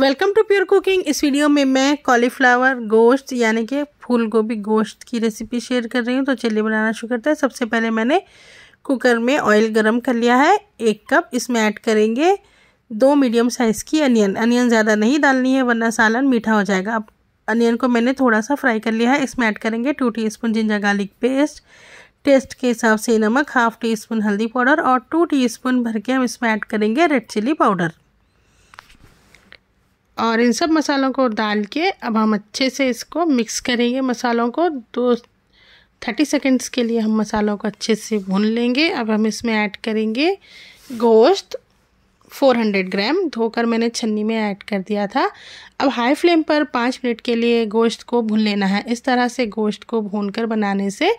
welcome to pure cooking इस video में मैं कॉलीफ्लावर गोश्त यानी कि फूल गोभी गोश्त की रेसिपी शेयर कर रही हूँ तो चलिए बनाना शुरू करते हैं सबसे पहले मैंने कुकर में ऑयल गरम कर लिया है एक कप इसमें ऐड करेंगे दो मीडियम साइज़ की अनियन अनियन ज़्यादा नहीं डालनी है वरना सालन मीठा हो जाएगा अब अनियन को मैंने थोड़ा सा फ्राई कर लिया है इसमें ऐड करेंगे two teaspoon ginger garlic paste taste के हिसाब से नमक हाफ टी स्पून हल्दी पाउडर और टू टी स्पून भर के हम इसमें ऐड करेंगे रेड चिली पाउडर और इन सब मसालों को डाल के अब हम अच्छे से इसको मिक्स करेंगे मसालों को दो थर्टी सेकेंड्स के लिए हम मसालों को अच्छे से भून लेंगे अब हम इसमें ऐड करेंगे गोश्त 400 ग्राम धोकर मैंने छन्नी में ऐड कर दिया था अब हाई फ्लेम पर पाँच मिनट के लिए गोश्त को भून लेना है इस तरह से गोश्त को भूनकर बनाने से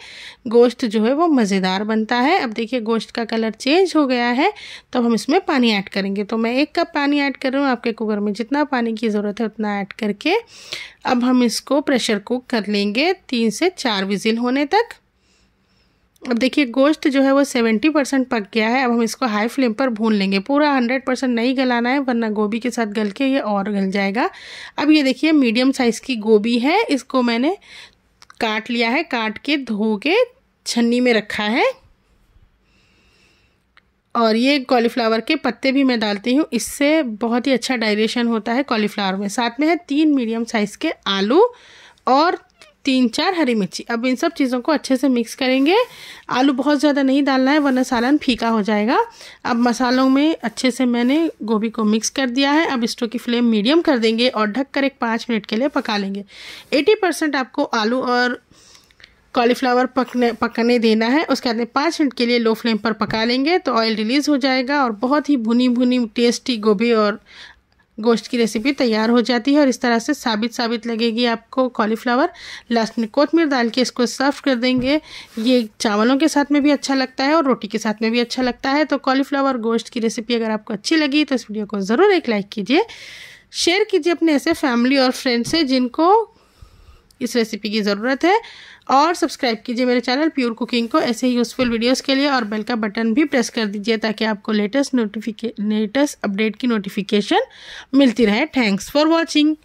गोश्त जो है वो मज़ेदार बनता है अब देखिए गोश्त का कलर चेंज हो गया है तो हम इसमें पानी ऐड करेंगे तो मैं एक कप पानी ऐड कर रही हूँ आपके कुकर में जितना पानी की ज़रूरत है उतना ऐड करके अब हम इसको प्रेशर कुक कर लेंगे तीन से चार विजिल होने तक अब देखिए गोश्त जो है वो सेवेंटी परसेंट पक गया है अब हम इसको हाई फ्लेम पर भून लेंगे पूरा हंड्रेड परसेंट नहीं गलाना है वरना गोभी के साथ गल के ये और गल जाएगा अब ये देखिए मीडियम साइज़ की गोभी है इसको मैंने काट लिया है काट के धो के छन्नी में रखा है और ये कॉलीफ्लावर के पत्ते भी मैं डालती हूँ इससे बहुत ही अच्छा डाइजेशन होता है कॉलीफ्लावर में साथ में है तीन मीडियम साइज़ के आलू और तीन चार हरी मिर्ची अब इन सब चीज़ों को अच्छे से मिक्स करेंगे आलू बहुत ज़्यादा नहीं डालना है वरना सालन फीका हो जाएगा अब मसालों में अच्छे से मैंने गोभी को मिक्स कर दिया है अब स्टोव की फ्लेम मीडियम कर देंगे और ढक कर एक पाँच मिनट के लिए पका लेंगे एटी परसेंट आपको आलू और कॉलीफ्लावर पकने पकने देना है उसके बाद में पाँच मिनट के लिए लो फ्लेम पर पका लेंगे तो ऑयल रिलीज़ हो जाएगा और बहुत ही भुनी भुनी टेस्टी गोभी और गोश्त की रेसिपी तैयार हो जाती है और इस तरह से साबित साबित लगेगी आपको कॉलीफ्लावर लास्ट में कोतमीर डाल के इसको सर्व कर देंगे ये चावलों के साथ में भी अच्छा लगता है और रोटी के साथ में भी अच्छा लगता है तो कॉलीफ्लावर गोश्त की रेसिपी अगर आपको अच्छी लगी तो इस वीडियो को ज़रूर एक लाइक कीजिए शेयर कीजिए अपने ऐसे फैमिली और फ्रेंड से जिनको इस रेसिपी की ज़रूरत है और सब्सक्राइब कीजिए मेरे चैनल प्योर कुकिंग को ऐसे ही यूज़फुल वीडियोस के लिए और बेल का बटन भी प्रेस कर दीजिए ताकि आपको लेटेस्ट नोटिफिके लेटेस्ट अपडेट की नोटिफिकेशन मिलती रहे थैंक्स फॉर वॉचिंग